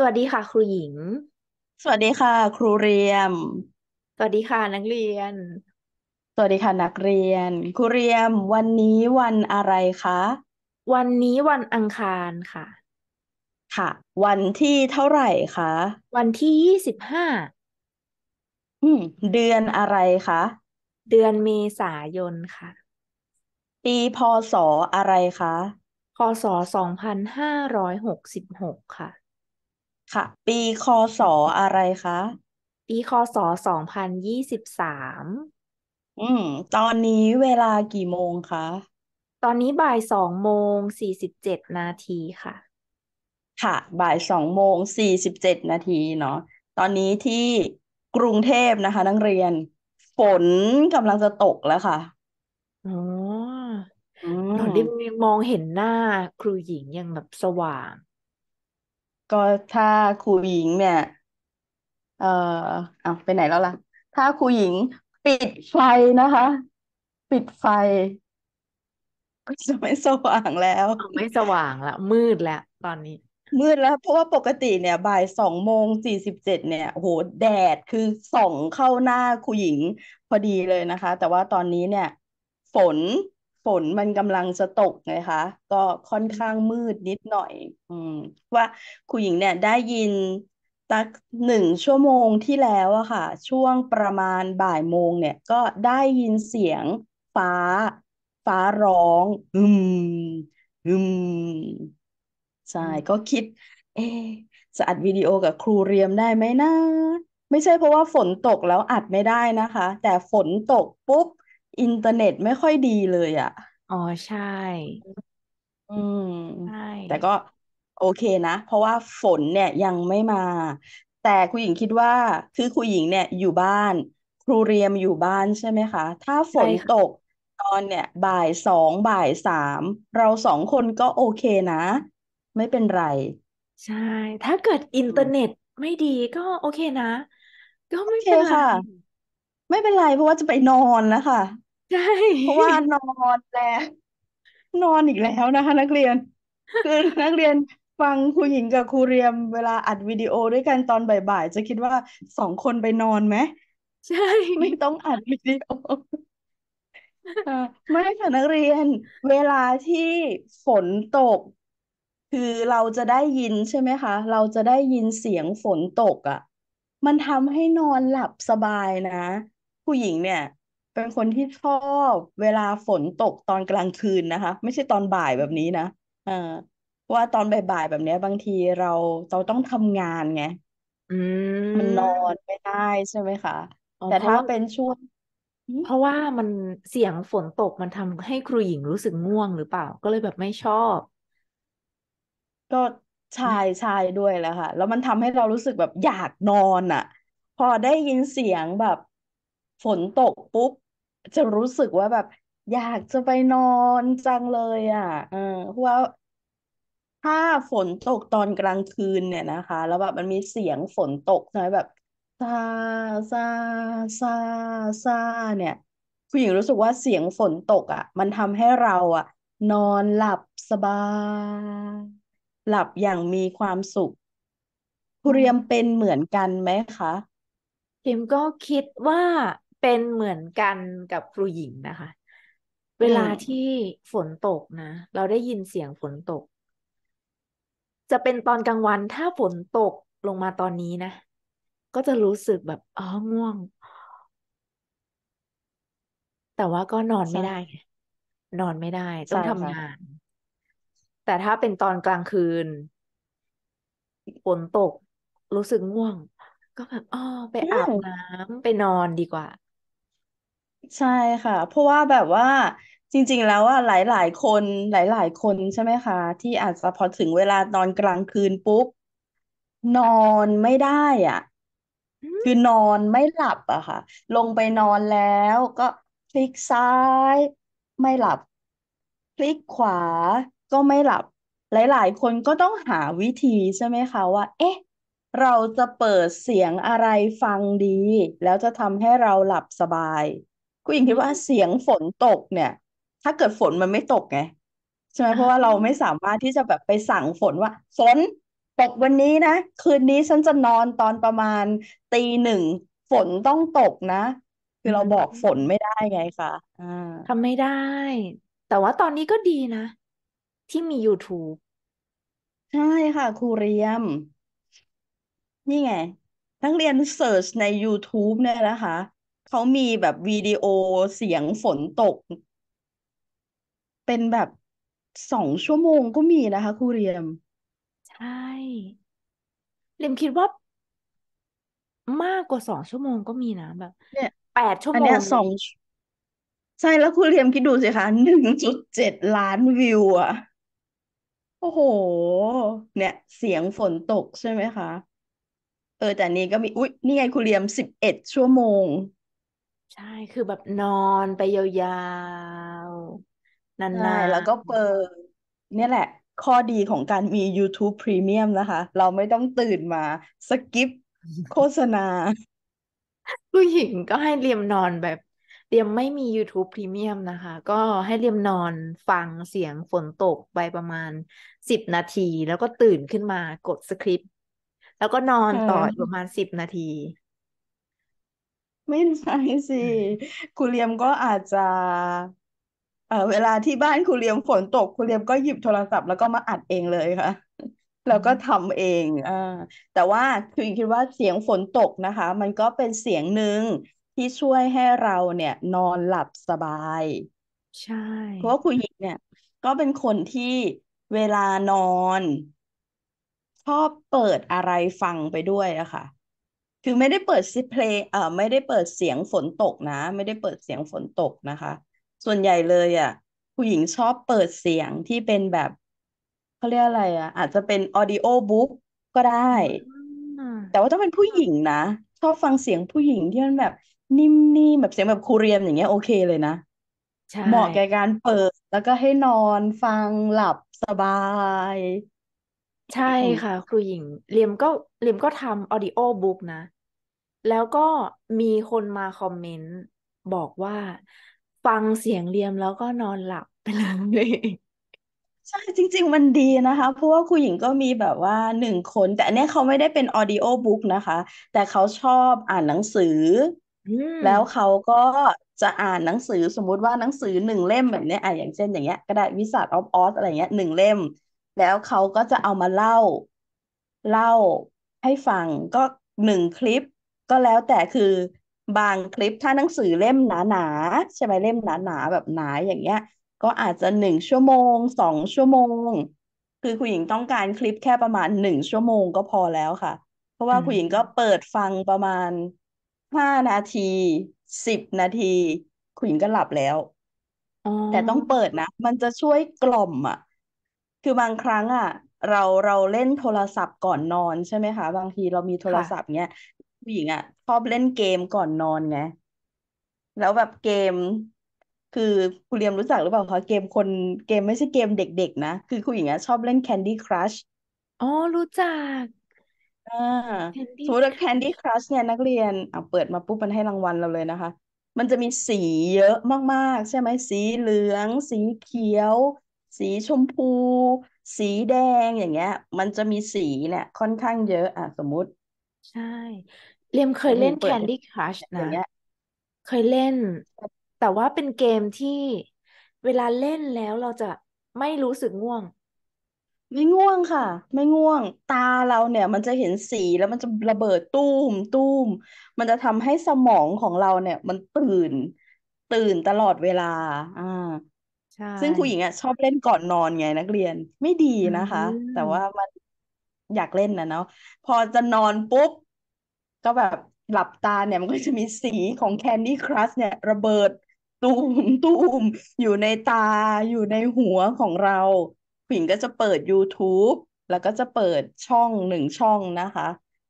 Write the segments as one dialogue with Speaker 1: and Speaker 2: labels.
Speaker 1: สวัสดีค่ะครูหญิง สวัสดีค่ะ ครูเรียม สวัสดีค่ะ นักเรียน สวัสดีค่ะ นักเรียน ครูเรียม วันนี้วันอะไรคะ วันนี้วันอัง
Speaker 2: คารค่ะ ค่ะ วันที่เท่าไหร่คะ วันที่ยี่สิบห้าอืมเดือนอะไรคะ เดือนเมษายนค่ะ ปีพศอะไรคะ พศสองพันห้าร้อยหกสิบหกค่ะค่ะ ปีคอสออะไรคะ ปีคศสองพันยี่สิบสามอืมตอนนี้เวลากี่โมงคะ ตอนนี้บ่ายสองโมงสี่สิบเจ็ดน
Speaker 1: าทีค่ะ ค่ะ บ่ายสองโมงสี่สิบเจ็ดนาทีเนาะตอนนี้ที่กรุงเทพนะคะ นักเรียน ฝนกำลังจะตกแล้วค่ะ
Speaker 2: อ๋ออืหนูมได้มองเห็นหน้าครูหญิงยังแบบสว่าง
Speaker 1: ก็ถ้าครูหญิงเนี่ย เอ่อเอาไปไหนแล้วล่ะ ถ้าครูหญิงปิดไฟนะคะ ปิดไฟก็จะไม่สว่างแล้ว ไม่สว่างละมืดแล้วตอนนี้ มืดแล้วเพราะว่าปกติเนี่ยบ่ายสองโมงสี่สิบเจ็ดเนี่ยโโหแดดคือส่องเข้าหน้าครูหญิงพอดีเลยนะคะ แต่ว่าตอนนี้เนี่ย ฝนนมันกำลังจะตกไงคะก็ค่อนข้างมืดนิดหน่อย อืมว่าครูหญิงเนี่ยได้ยินตักหนึ่งชั่วโมงที่แล้วอะค่ะ ช่วงประมาณบ่ายโมงเนี่ยก็ได้ยินเสียง ฟ้า ฟ้าร้อง อืม อืมใช่ก็คิด เอจะอัดวิดีโอกับครูเรียมได้ไหมนะ ไม่ใช่เพราะว่าฝนตกแล้วอัดไม่ได้นะคะ แต่ฝนตกปุ๊บอินเทอร์เน็ตไม่ค่อยดีเลย อ่ะ อ๋อใช่ อืมใช่แต่ก็โอเคนะเพราะว่าฝนเนี่ยยังไม่มา แต่คุณหญิงคิดว่า คือคุณหญิงเนี่ยอยู่บ้าน ครูเรียมอยู่บ้านใช่ไหมคะถ้าฝใช่นตค่ะกตอนเนี่ย บ่ายสองบ่ายสามเราสองคนก็โอเคนะ ไม่เป็นไร ใช่ ถ้าเกิดอินเทอร์เน็ต
Speaker 2: ไม่ดีก็โอเค
Speaker 1: นะ ก็โอไม่เคเป็นไรค่ะไม่เป็นไร เพราะว่าจะไปนอนนะคะ
Speaker 2: ใช่ เพราะว่าน
Speaker 1: อนแล้วนอนอีกแล้วนะคะ นักเรียน คือนักเรียนฟังครูหญิงกับครูเรียม เวลาอัดวิดีโอด้วยกันตอนบ่ายๆจะคิดว่าสองคนไปนอนไหมใช่ไม่ต้องอัดวิดีโออ่าไม่ค่ะนักเรียน เวลาที่ฝนตก คือเราจะได้ยินใช่ไหมคะเราจะได้ยินเสียงฝนตกอ่ะมันทำให้นอนหลับสบายนะผู้หญิงเนี่ย เป็นคนที่ชอบเวลาฝนตกตอนกลางคืนนะคะ ไม่ใช่ตอนบ่ายแบบนี้นะอ่าว่าตอนบ่ายๆแบบเนี้ย บางทีเราเราต้องทำงานไงอืมันนอน
Speaker 2: ไม่ได้ใช่ไหมคะอ๋อแต่เพราะถ้าว่าเป็นช่วง เพราะว่ามันเสียงฝนตกมันทำให้ครูหญิงรู้สึกง่วงหรือเปล่า ก็เลยแบบไม่ชอบ ก็ชายชายด้วยแหล้วค่ะ แล้วมันทำให้เรารู้สึกแบบอยากนอน
Speaker 1: อ่ะ พอได้ยินเสียงแบบฝนตกปุ๊บ จะรู้สึกว่าแบบ อยากจะไปนอนจังเลย อ่ะ เออเพราะว่า ถ้าฝนตกตอนกลางคืนเนี่ยนะคะ แล้วแบบมันมีเสียงฝนตกใช่ไหมแบบซาซาซาซาเนี่ยผู้หญิงรู้สึกว่าเสียงฝนตก อ่ะ มันทำให้เรา อ่ะ นอนหลับสบายหลับอย่างมีความสุขคุณเรียมเป็นเหมือนกันไหม
Speaker 2: คะพิมก็คิดว่าเป็นเหมือนกันกับครูหญิงนะคะ เวลาที่ฝนตกนะเราได้ยินเสียงฝนตก จะเป็นตอนกลางวันถ้าฝนตกลงมาตอนนี้นะ ก็จะรู้สึกแบบอ๋อง่วง แต่ว่าก็นอนไม่ได้ นอนไม่ได้ต้องทำงาน แต่ถ้าเป็นตอนกลางคืน ฝนตก รู้สึกง่วง ก็แบบอ๋อไปอาบน้ำไปนอนดีกว่าใช่ค่ะ เพราะ
Speaker 1: ว่าแบบว่าจริงๆแล้วว่า หลายๆ คนหลายๆ คนใช่ไหมคะ ที่อาจจะพอถึงเวลา นอนกลางคืนปุ๊บนอนไม่ได้อ่ะคือนอนไม่หลับอะค่ะ ลงไปนอนแล้วก็พลิกซ้าย ไม่หลับพลิกขวาก็ไม่หลับ หลายๆ คนก็ต้องหาวิธีใช่ไหมคะ ว่าเอ๊ะ เราจะเปิดเสียงอะไรฟังดี แล้วจะทำให้เราหลับสบายกูยิงคิดว่าเสียงฝนตกเนี่ย ถ้าเกิดฝนมันไม่ตกไง ใช่ไหมเพราะว่าเราไม่สามารถที่จะแบบไปสั่งฝนว่า ฝน ตกวันนี้นะ คืนนี้ฉันจะนอนตอนประมาณตีหนึ่ง ฝนต้องตกนะ คือเราบอกฝนไม่ได้ไงคะ
Speaker 2: อ่าทำไม่ได้ แต่ว่าตอนนี้ก็ดีนะ ที่มี YouTube ใช่ค่ะครูเรียมนี่ไง ทังเร
Speaker 1: ียนเสิร์ชใน YouTube เนี่ยนะคะเขามีแบบวิดีโอเสียงฝนตก เป็นแบบสองชั่วโมงก็มีนะคะครู
Speaker 2: เรียมใช่เรียมคิดว่ามากกว่าสองชั่วโมงก็มีนะแบบ เนี่ยแปดชั่วอันโมเนี้ยงสองใช่แล้วครูเรียมคิดดูสิคะหนึ่งจุดเจ็ดล้านวิวอะโอ้โห
Speaker 1: เนี่ย เสียงฝนตก ใช่ไหมคะเออแต่นนี้ก็มีอุ๊ยนี่ไงครูเรียมสิบเอ็ดชั่วโมง
Speaker 2: ใช่ คือแบบนอนไปยาว ๆ นานๆ แล้วก็เปิด เนี่ยแหละ ข้อดี
Speaker 1: ของการมี YouTube Premium นะคะ เราไม่ต้องตื่นมาสกิปโฆษ
Speaker 2: ณา ผู้หญิงก็ให้เรียมนอนแบบเรียมไม่มี YouTube Premium นะคะ ก็ให้เรียมนอนฟังเสียงฝนตกไปประมาณสิบนาที แล้วก็ตื่นขึ้นมากดสคริปต์แล้วก็นอนต่ออีกประมาณสิบนาที
Speaker 1: ไม่ใช่สิครูเลียมก็อาจจะ เอ่อเวลาที่บ้านครูเลียมฝนตกครูเลียมก็หยิบโทรศัพท์แล้วก็มาอัดเองเลยค่ะ แล้วก็ทำเองอ่าแต่ว่าคุณคิดว่าเสียงฝนตกนะคะ มันก็เป็นเสียงหนึ่งที่ช่วยให้เราเนี่ย นอนหลับสบาย
Speaker 2: ใช่เพราะว่า
Speaker 1: คุณหญิงเนี่ย ก็เป็นคนที่เวลานอน ชอบเปิดอะไรฟังไปด้วยอะค่ะคือไม่ได้เปิดซิเพลงเอ่อไม่ได้เปิดเสียงฝนตกนะ ไม่ได้เปิดเสียงฝนตกนะคะ ส่วนใหญ่เลยอะ่ะ ผู้หญิงชอบเปิดเสียงที่เป็นแบบเขาเรียกอะไรอะ่ะ อาจจะเป็นออดิโอบุ๊กก็ได้ แต่ว่าต้องเป็นผู้หญิงนะชอบฟังเสียงผู้หญิงที่มันแบบ นิ่มๆแบบเสียงแบบคูเรียมอย่างเงี้ยโอเคเลยนะ
Speaker 2: ใช่เหมาะแก่การเปิดแล้วก็ให้นอนฟังหลับสบาย
Speaker 1: ใช่ค่ะ
Speaker 2: ครูหญิง เรียมก็เรียมก็ทำออดิโอบุ๊กนะแล้วก็มีคนมาคอมเมนต์ บอกว่า ฟังเสียงเรียมแล้วก็นอนหลับไปเลยใช่จริง ๆ มันดีนะค
Speaker 1: ะ เพราะว่าครูหญิงก็มีแบบว่าหนึ่งคน แต่อันเนี้ยเขาไม่ได้เป็นออดิโอบุ๊กนะคะแต่เขาชอบอ่านหนังสือ แล้วเขาก็จะอ่านหนังสือ สมมุติว่าหนังสือหนึ่งเล่มแบบเนี้ยอ่ะอย่างเช่นอย่างเงี้ยก็ได้วิสัทออฟออสอะไรเงี้ยหนึ่งเล่ม แล้วเขาก็จะเอามาเล่า เล่าให้ฟังก็หนึ่งคลิปก็แล้วแต่คือบางคลิปถ้าหนังสือเล่มหนาๆ ใช่ไหมเล่มหนาๆแบบหนาอย่างเงี้ย ก็อาจจะหนึ่งชั่วโมงสองชั่วโมง คือ คุณหญิงต้องการคลิปแค่ประมาณหนึ่งชั่วโมงก็พอแล้วค่ะ เพราะว่าคุณหญิงก็เปิดฟังประมาณห้านาทีสิบนาทีคุณหญิงก็หลับแล้วแต่ต้องเปิดนะ มันจะช่วยกล่อมอ่ะคือบางครั้งอ่ะเราเราเล่นโทรศัพท์ก่อนนอนใช่ไหมคะบางทีเรามีโทรศัพท์เนี้ยผู้หญิงอ่ะ ชอบเล่นเกมก่อนนอนไง แล้วแบบเกม คือคุณเรียมรู้จักหรือเปล่าคะเกมคนเกมไม่ใช่เกมเด็กๆนะ คือผู้หญิงอ่ะ ชอบเล่น Candy Crush อ๋อรู้จักอ่าสมมติว่า Candy ้ค u s h Crush เนี่ยนักเรียนอ่ะเปิดมาปุ๊บมันให้รางวัลเราเลยนะคะ มันจะมีสีเยอะมากๆ ใช่ไหมสีเหลือง สีเขียว สีชมพู สีแดงอย่างเงี้ย มันจะมีสีเนี่ยค่อนข้างเยอะอ่ะสมมุติ
Speaker 2: ใช่เรียมเคยเล่นปิด Candy Crush นะเคยเล่น แต่ว่าเป็นเกมที่เวลาเล่นแล้วเราจะไม่รู้สึกง่วง ไม่
Speaker 1: ง่วงค่ะ ไม่ง่วงตาเราเนี่ย มันจะเห็นสีแล้วมันจะระเบิดตู้มตู้ม มันจะทำให้สมองของเราเนี่ย มันตื่นตื่นตลอดเวลา อ่า
Speaker 2: ใช่ซึ่งครูหญิง
Speaker 1: อ่ะชอบเล่นก่อนนอนไงนักเรียน ไม่ดีอืนะคะ แต่มว่ามันอยากเล่นนะเนาะ พอจะนอนปุ๊บก็แบบหลับตาเนี่ย มันก็จะมีสีของแคนดี้ครัสเนี่ย ระเบิดตูมตูมอยู่ในตาอยู่ในหัวของเราผิงก็จะเปิด YouTube แล้วก็จะเปิดช่องหนึ่งช่องนะคะ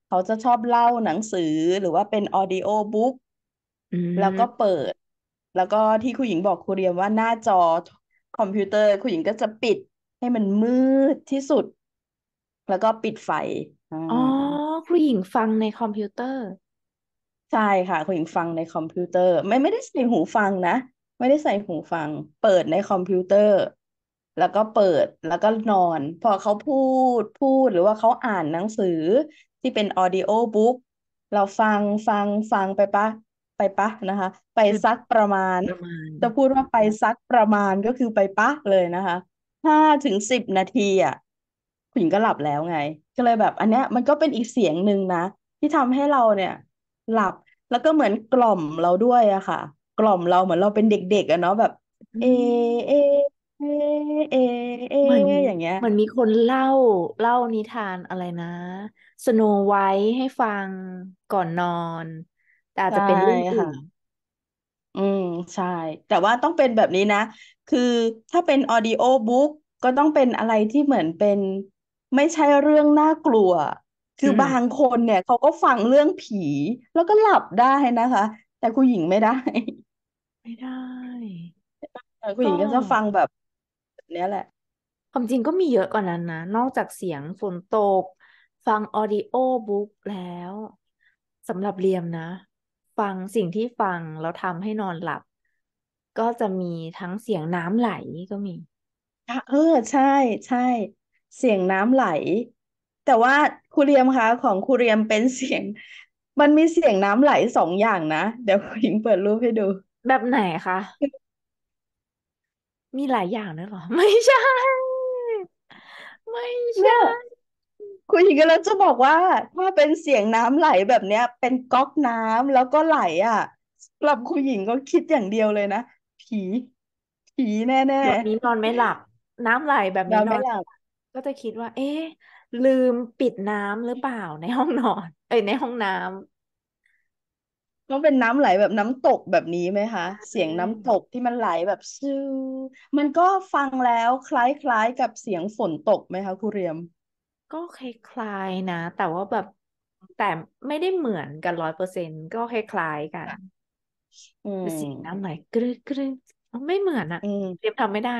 Speaker 1: เขาจะชอบเล่าหนังสือหรือว่าเป็นออดิโอบุ๊กแล้วก็เปิด แล้วก็ที่คุณหญิงบอกครูเรียมว่าหน้าจอคอมพิวเตอร์คุณหญิงก็จะปิดให้มันมืดที่สุดแล้วก็ปิดไฟ อ๋อ ผู้หญิงฟังในคอมพิวเตอร์ ใช่ค่ะคุณหญิงฟังในคอมพิวเตอร์ ไม่ไม่ได้ใส่หูฟังนะ ไม่ได้ใส่หูฟัง เปิดในคอมพิวเตอร์ แล้วก็เปิดแล้วก็นอน พอเขาพูดพูดหรือว่าเขาอ่านหนังสือที่เป็นออดิโอบุ๊กเราฟังฟังฟังไปปะไปปะนะคะ ไปสักประมาณจะพูดว่าไปสักประมาณก็คือไปปะเลยนะคะห้าถึงสิบนาทีอ่ะิงก็หลับแล้วไง ก็เลยแบบอันเนี้ยมันก็เป็นอีกเสียงหนึ่งนะ ที่ทำให้เราเนี่ย หลับแล้วก็เหมือนกล่อมเราด้วยอะค่ะ กล่อมเราเหมือนเราเป็นเด็ก ๆอะเนาะ
Speaker 2: แบบ เอเอเอเอเอออย่างเงี้ยมันมีคนเล่าเล่านิทานอะไรนะสโนไวท์ให้ฟังก่อนนอน แต่อาจจะเป็นเรื่องอื่นอืมใช่ แต่ว่าต้อง
Speaker 1: เป็นแบบนี้นะ คือถ้าเป็นออดิโอบุ๊กก็ต้องเป็นอะไรที่เหมือนเป็นไม่ใช่เรื่องน่ากลัว คือบางคนเนี่ย เขาก็ฟังเรื่องผี แล้วก็หลับได้นะคะ แต่คุณหญิงไม่ได้ ไม่ได้
Speaker 2: คุณกหญิงก็จะฟังแบบเนี้ยแหละ ความจริงก็มีเยอะกว่านั้นนะ นอกจากเสียงฝนตก ฟังออดิโอบุ๊กแล้วสำหรับเรียมนะ ฟังสิ่งที่ฟัง แล้วทำให้นอนหลับ ก็จะมีทั้งเสียงน้ำไหลก็มี
Speaker 1: เออ ใช่ใช่เสียงน้ำไหล แต่ว่าคูเรียมคะของคูเรียมเป็นเสียง มันมีเสียงน้ำไหลสองอย่างนะเดี๋ยวคุหญิงเปิดรูปให้ดู แบบไหนคะ
Speaker 2: มีหลายอย่างด้วยหรอไม่ใช่ ไม่
Speaker 1: ใช่คุณหญิงกำล้วจะบอกว่า ถ้าเป็นเสียงน้ำไหลแบบเนี้ย เป็นก๊อกน้ำแล้วก็ไหลอ่ะกลหับคุณหญิงก็คิดอย่างเดียวเลยนะ ผี
Speaker 2: ผีแน่แน่บบนี้นอนไม่หลับน้ำไหลแบบนี้นอนไม่หลับก็จะคิดว่า เอ๊ะลืมปิดน้ำหรือเปล่าในห้องนอน เอ้ยในห้องน้
Speaker 1: ก็เป็นน้ำไหลแบบน้ำตกแบบนี้ไหมคะเสียงน้ำตกที่มันไหลแบบซูมันก็ฟังแล้วคล้ายๆกับเสียงฝนตกไหมคะครูเร
Speaker 2: ียม ก็คล้ายๆนะแต่ว่าแบบแต่ไม่ได้เหมือนกันร้อยเปอร์เซ็นต์ก็คล้ายๆกัน อืมเสียงน้ำไหลกรึกกรึกไม่เหมือนอะอืมเรียมทำไม่ได้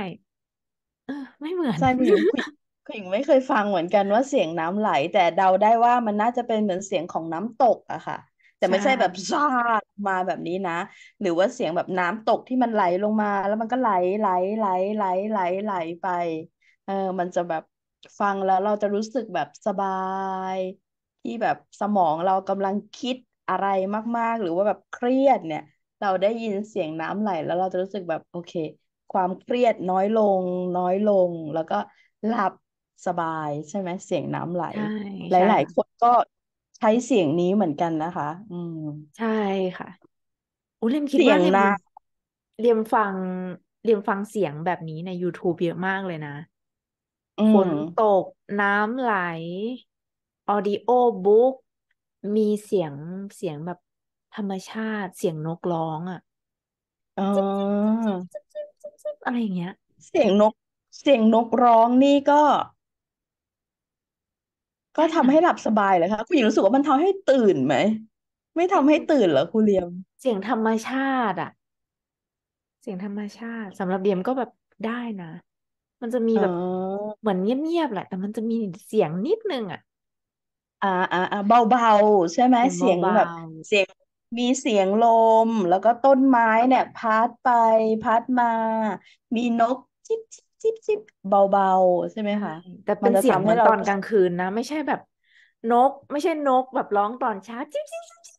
Speaker 2: เออ ไม่เหมือนใช่ผหมิงผผิงไม่เค
Speaker 1: ยฟังเหมือนกันว่าเสียงน้ำไหล แต่เดาได้ว่ามันน่าจะเป็นเหมือนเสียงของน้ำตกอะค่ะแต่ไม่ใช่แบบซาามาแบบนี้นะ หรือว่าเสียงแบบน้ำตกที่มันไหลลงมา แล้วมันก็ไหลไหลไหลไหลไหลไหลไปเออมันจะแบบฟังแล้วเราจะรู้สึกแบบสบายที่แบบสมองเรากำลังคิดอะไรมาก ๆ หรือว่าแบบเครียดเนี่ย เราได้ยินเสียงน้ำไหลแล้วเราจะรู้สึกแบบโอเค ความเครียดน้อยลง น้อยลงแล้วก็หลับสบายใช่ไหมเสียงน้ำไหลใช่หลายๆคนก็ใช้เสียงนี้เหมือนกันนะคะ
Speaker 2: อืมใช่ค่ะอู้เรียมคิดเสว่าเรียมนะเรียมฟัง เรียมฟังเสียงแบบนี้ใน YouTube เยอะมากเลยนะอฝนตกน้ำไหลออดิโอบุ๊กมีเสียงเสียงแบบธรรมชาติเสียงนกร้อง อ่ะออจึ๊บจึ๊บจึ๊บจึ๊บจึ๊บอะไรอย่างเงี้ย เสียงนกเสียงนกร้
Speaker 1: องนี่ก็ก็ทำให้หลับสบายเลยค่ะคุณหญิงรู้สึกว่ามันทำให้ตื่นไหมไม่ทำให้ตื่นเหรอ คุณเลียม
Speaker 2: เสียงธรรมชาติ อ่ะ เสียงธรรมชาติสำหรับเดียมก็แบบได้นะมันจะมีอแบบเหมือนเงียบๆแหละ แต่มันจะมีเสียงนิดนึงอ่ะ
Speaker 1: อ่าอ่าอ่าเบาๆใช่ไหมเสียงเสียงเบแบบเสียงมีเสียงลมแล้วก็ต้นไม้เนี่ยพัดไปพัด
Speaker 2: มามีนกจิ๊บจิ๊บจิบจิบเบาๆใช่ไหมคะแต่เป็นเสียงเหมือนตอนกลางคืนนะไม่ใช่แบบ นก ไม่ใช่นก แบบร้องตอนเช้าจิบจิบจิบจิบ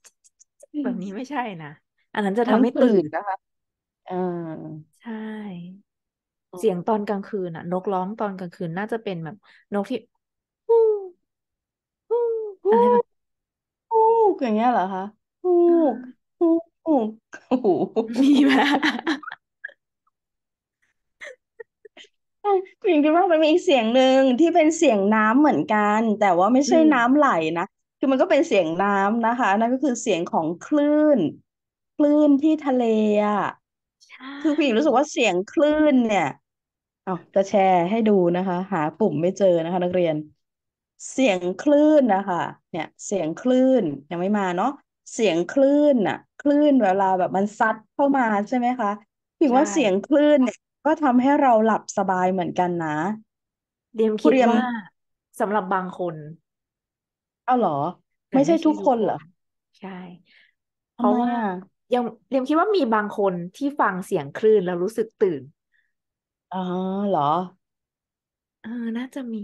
Speaker 2: แบบนี้ไม่ใช่นะ อันนั้นจะทำให้ตื่นนะคะอ่าใช่ เสียงตอนกลางคืนอ่ะ นกร้องตอนกลางคืนน่าจะเป็นแบบนกที่อูไรแบฮูกอย่างเงี้ยเหรอค
Speaker 1: ะฮูกฮูกโอ้มีไหมจริงดว่ามันมีอีกเสียงหนึ่งที่เป็นเสียงน้ำเหมือนกัน แต่ว่าไม่อืใช่น้ำไหลนะ คือมันก็เป็นเสียงน้ำนะคะนั่นก็คือเสียงของคลื่น คลื่นที่ทะเลอ่ะใช่คือผู้หญิงรู้สึกว่าเสียงคลื่นเนี่ยเอาจะแชร์ให้ดูนะคะ หาปุ่มไม่เจอนะคะ นักเรียน เสียงคลื่นนะคะ เนี่ย เสียงคลื่นยังไม่มาเนาะเสียงคลื่นอ่ะ คลื่นเวลาแบบมันซัดเข้ามาใช่ไหมคะผู้หญิงใช่ว่าเสียงคลื่นเนี่ยก็ทำให้เราหลับสบายเหมือนกันนะเดียมคิดเรียนว่า
Speaker 2: สำหรับบางคนเอาเหรอ ไม่ใช่ทุกคนเหรอใช่ เพราะว่า ยังเรียมคิดว่ามีบางคนที่ฟังเสียงคลื่นแล้วรู้สึกตื่นอ๋อเหรอเออ น่าจะมี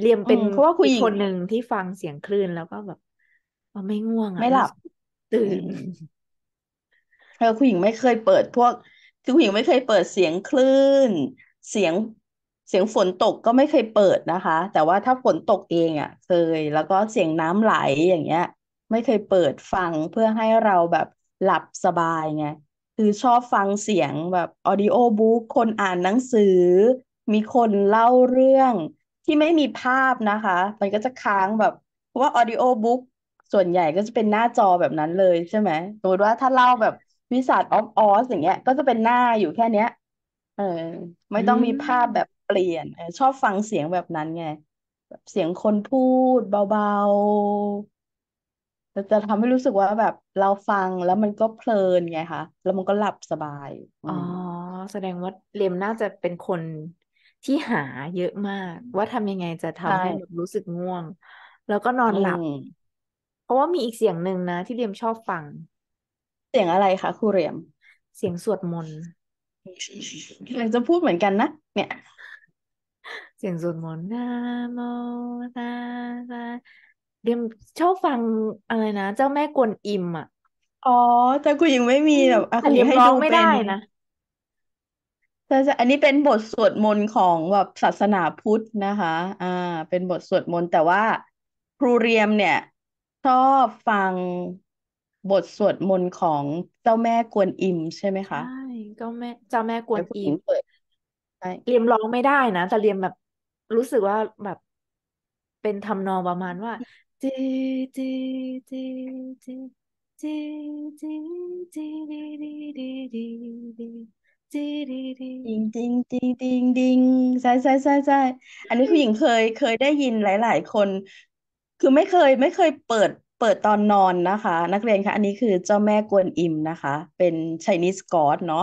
Speaker 2: เรียมเป็นเพราะว่าคุยอีณคนหนึ่งที่ฟังเสียงคลื่นแล้วก็แบบไม่ง่วงอ่ะไม่หลับตื่น
Speaker 1: เออคุณหญิงไม่เคยเปิด พวกคือผู้หญิงไม่เคยเปิดเสียงคลื่น เสียง เสียงฝนตกก็ไม่เคยเปิดนะคะ แต่ว่าถ้าฝนตกเองอะ่ะเคย แล้วก็เสียงน้ำไหลอย่างเงี้ยไม่เคยเปิดฟังเพื่อให้เราแบบหลับสบายไงคือชอบฟังเสียงแบบออดิโอบุ๊กคนอ่านหนังสือมีคนเล่าเรื่องที่ไม่มีภาพนะคะ มันก็จะค้างแบบว่าออดิโอบุ๊กส่วนใหญ่ก็จะเป็นหน้าจอแบบนั้นเลยใช่ไหมสมมติว่าถ้าเล่าแบบวิสัทออฟออสอย่างเงี้ยก็จะเป็นหน้าอยู่แค่เนี้ยเออไม่อืต้องมีภาพแบบเปลี่ยนเออชอบฟังเสียงแบบนั้นไงแบบเสียงคนพูดเบาๆจะจะทำให้รู้สึก
Speaker 2: ว่าแบบเราฟังแล้วมันก็เพลินไงคะแล้วมันก็หลับสบายอือ๋อมแสดงว่าเรียมน่าจะเป็นคนที่หาเยอะมาก ว่าทำยังไงจะใช่ทำให้แบบรู้สึกง่วง แล้วก็นออืนหลับมเพราะว่ามีอีกเสียงหนึ่งนะที่เรียมชอบฟังสียงอะไรคะครูเรียม เสียงสวดมนต์กำลังจะพูดเหมือนกันนะเนี่ย เสียงสวดมนต์นะโมตาตาเดียมชอบฟังอะไรนะ เจ้าแม่กวนอิม อ่ะอ๋อแต่กูยังไม่มีแบบอ่ะคุณรให้งดูไม่เป็ได้นนะ
Speaker 1: ใช่ใช่อันนี้เป็นบทสวดมนต์ของแบบศาสนาพุทธนะคะอ่า เป็นบทสวดมนต์แต่ว่า ครูเรียมเนี่ย ชอบฟังบทสวดมนต์ของเจ้าแม่กวนอิมใช่ไหมคะใช่
Speaker 2: เจ้าแม่เจ้าแม่กวนอิมเปิดใช่เรียมร้องไม่ได้นะแต่เรียมแบบรู้สึกว่าแบบ เป็นทำนองประมาณว่าจีจีจีจีจีจีจีดีดีดีดีดีจีดีดีดิง
Speaker 1: ดิงดิงดิงดิงใช่ใช่ใช่ใช่อันนี้ผู้หญิงเคยเคยได้ยินหลายๆคน คือไม่เคยไม่เคยเปิดเปิดตอนนอนนะคะ นักเรียนคะอันนี้คือเจ้าแม่กวนอิมนะคะ เป็น Chinese God เนาะ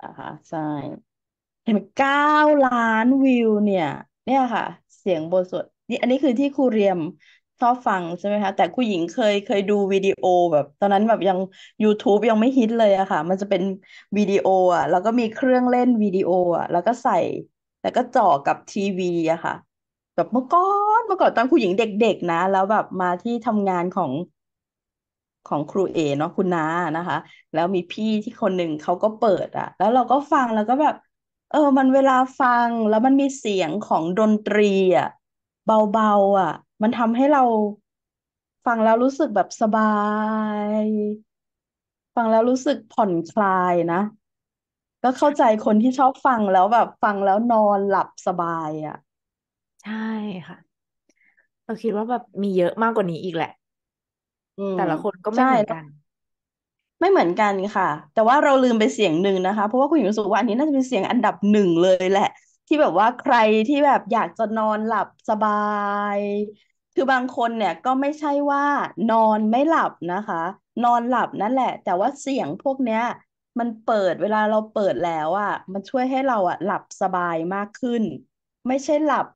Speaker 1: อ่าใช่เห็นเก้าล้านวิวเนี่ย เนี่ยค่ะ เสียงบทสวดนี่อันนี้คือที่ครูเรียมชอบฟังใช่ไหมคะ แต่ครูหญิงเคยเคยดูวิดีโอแบบ ตอนนั้นแบบยัง YouTube ยังไม่ฮิตเลยอะค่ะ มันจะเป็นวิดีโออะแล้วก็มีเครื่องเล่นวิดีโออะแล้วก็ใส่แล้วก็จ่อกับทีวีอะค่ะแบบเมื่อก่อนเมื่อก่อนตอนครูหญิงเด็กๆนะ แล้วแบบมาที่ทำงานของของครูเอเนาะคุณน้านะคะ แล้วมีพี่ที่คนหนึ่งเขาก็เปิดอะแล้วเราก็ฟังแล้วก็แบบเออ มันเวลาฟังแล้วมันมีเสียงของดนตรีอ่ะเบาๆ อ่ะ มันทำให้เราฟังแล้วรู้สึกแบบสบาย ฟังแล้วรู้สึกผ่อนคลายนะ ก็เข้าใจคนที่ชอบฟังแล้วแบบฟังแล้วนอนหลับสบายอ่ะ
Speaker 2: ใช่ค่ะเราคิดว่าแบบมีเยอะมากกว่านี้อีกแหละ อืมแต่ละคนก็ไม่ช่เหมือนแล้วกั
Speaker 1: น ไม่เหมือนกันค่ะ แต่ว่าเราลืมไปเสียงหนึ่งนะคะเพราะว่าคุณหญิงรู้สึกว่าอันนี้น่าจะเป็นเสียงอันดับหนึ่งเลยแหละ ที่แบบว่าใครที่แบบอยากจะนอนหลับสบาย คือบางคนเนี่ย ก็ไม่ใช่ว่า นอนไม่หลับนะคะ นอนหลับนั่นแหละ แต่ว่าเสียงพวกเนี้ยมันเปิดเวลาเราเปิดแล้วอ่ะมันช่วยให้เราอ่ะหลับสบายมากขึ้น ไม่ใช่หลับ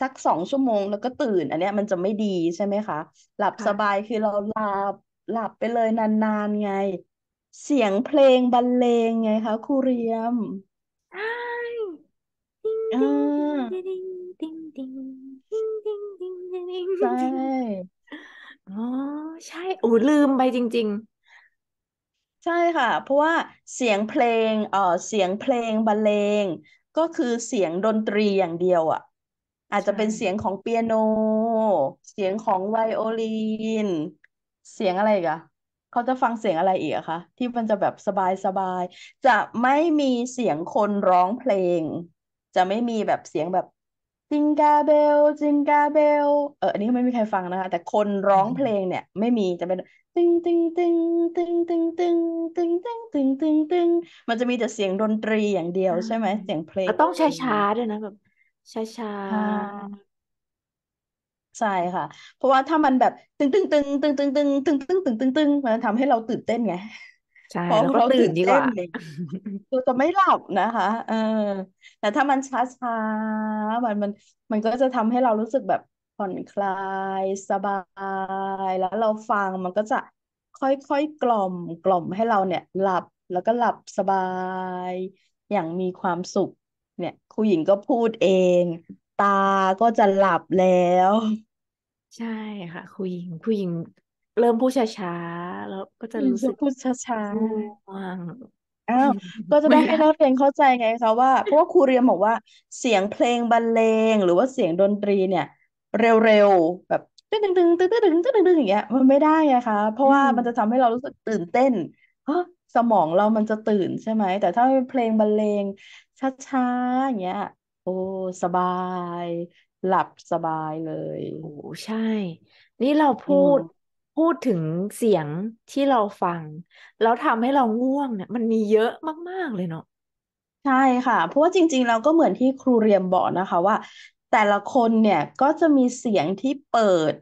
Speaker 1: สักสองชั่วโมงแล้วก็ตื่น อันเนี้ยมันจะไม่ดีใช่ไหมคะหลับสบายคือเราหลับ หลับไปเลยนาน ๆ ไง เสียงเพลงบรรเลงไงคะครูเรีย
Speaker 2: มใช่อ๋อใช่โอ้ลืม
Speaker 1: ไปจริง ๆ ใช่ค่ะ เพราะว่าเสียงเพลงเอ่อ เสียงเพลงบรรเลง ก็คือเสียงดนตรีอย่างเดียว อ่ะอาจจะเป็นเสียงของเปียโน เสียงของไวโอลิน เสียงอะไรกะเขาจะฟังเสียงอะไรอีกคะที่มันจะแบบสบายสบายจะไม่มีเสียงคนร้องเพลง จะไม่มีแบบเสียงแบบจิงกาเบลจิงกาเบลเอออันนี้ไม่มีใครฟังนะคะ แต่คนร้องเพลงเนี่ย ไม่มีจะเป็นตึงตึงตึงตึงตึงตึงตึงตึงตึงตึงตึงมันจะมีแต่เสียงดนตรีอย่างเดียวใช่ไหมเสียงเพลงต้องช้าๆด้วยนะแบบช้าอ่าใช่ค่ะ เพราะว่าถ้ามันแบบ ตึงตึงตึงตึงตึงตึงตึงตึงตึงตึงตึงมันทำให้เราตื่นเต้นไง
Speaker 2: ใช่พอแล้วก็เราตื่ตื่นดีเต้กนว่าเลย
Speaker 1: เราจะไม่หลับนะคะเออแต่ถ้ามันช้าช้ามันมัน มันก็จะทำให้เรารู้สึกแบบผ่อนคลายสบายแล้ว เราฟังมันก็จะค่อย ๆ กล่อมกล่อมให้เราเนี่ย หลับแล้วก็หลับสบายอย่างมีความสุขเนี่ยครูหญิงก็พูดเอง ตาก็จะหล
Speaker 2: ับแล้ว ใช่ค่ะครูหญิงครูหญิง เริ่มพูดช้าๆแล้วก็จะรู้สึกพูดช้า่งๆอ้าวก็จะได้ให้นักเรี
Speaker 1: ยนเข้าใจไงค
Speaker 2: ะว่าเพราะว่าครูเ
Speaker 1: รียนบอกว่าเสียงเพลงบรรเลงหรือว่าเสียงดนตรีเนี่ย เร็วๆแบบตึ้งตึ้งตึ้งตึ้งตึ้งตึ้งตึ้งตึ้งอย่างเงี้ยมันไม่ได้ไงคะเพราะว่ามันจะทำให้เรารู้สึกตื่นเต้นเฮะสมองเรามันจะตื่นใช่ไหมแต่ถ้าเป็นเพลงบรรเลงช้าๆอย่างเงี้ยโอ้ สบาย หลับส
Speaker 2: บายเลย โอ้ ใช่ นี่เราอืพูมดพูดถึงเสียงที่เราฟังแล้วทำให้เราง่วงเนี่ย มันมีเยอะมากๆเลยเนาะ
Speaker 1: ใช่ค่ะ เพราะว่าจริงๆเราก็เหมือนที่ครูเรียมบอกนะคะว่า แต่ละคนเนี่ยก็จะมีเสียงที่เปิด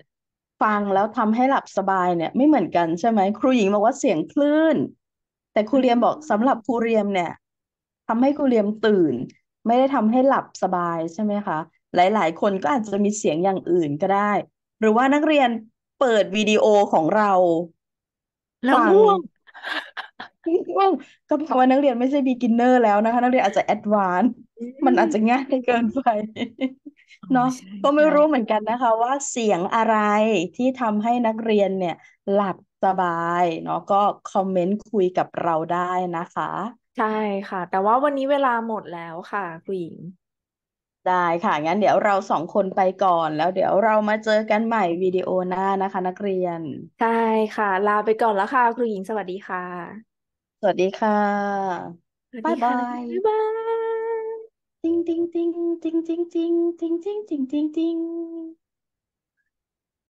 Speaker 1: ฟังแล้วทำให้หลับสบายเนี่ยไม่เหมือนกันใช่ไหมครูหญิงบอกว่าเสียงคลื่น แต่ครูเรียมบอกสำหรับครูเรียมเนี่ยทำให้กูเรียมตื่น ไม่ได้ทำให้หลับสบายใช่ไหมคะหลาย ๆ คนก็อาจจะมีเสียงอย่างอื่นก็ได้ หรือว่านักเรียนเปิดวิดีโอของเรา แล้วง่วงง่วงก็เพราะว่านักเรียนไม่ใช่บีกินเนอร์แล้วนะคะนักเรียนอาจจะแอดวานมันอาจจะง่ายเกินไปเนาะก็ไม่รู้เหมือนกันนะคะ ว่าเสียงอะไรที่ทำให้นักเรียนเนี่ย หลับสบาย เนาะก็คอมเมนต์คุยกับเราได้นะคะใช่ค่ะ แต่ว่าวัน
Speaker 2: นี้เวลาหมดแล้วค่ะคุณหญิง
Speaker 1: ได้ค่ะงั้นเดี๋ยวเราสองคนไปก่อน แล้วเดี๋ยวเรามาเจอกันใหม่วิดีโอหน้านะคะนักเรียนใช่ค่ะ ลาไปก่อนแล้วค่ะคุณหญิงสวัสดีค่ะ สวัสดีค่ะสวัสบ๊าียบาค่ะยบ๊ายบายริงจริงจริงงริงจริงงริงจริงงริงจริงจิิง